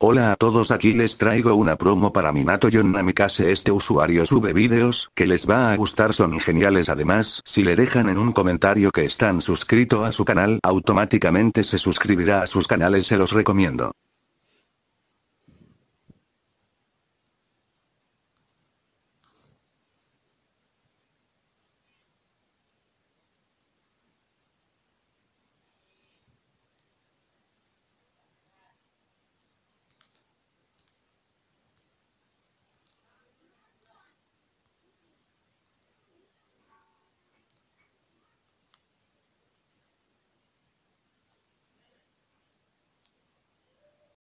Hola a todos aquí les traigo una promo para Minato Yon Namikase este usuario sube vídeos que les va a gustar son geniales además si le dejan en un comentario que están suscrito a su canal automáticamente se suscribirá a sus canales se los recomiendo.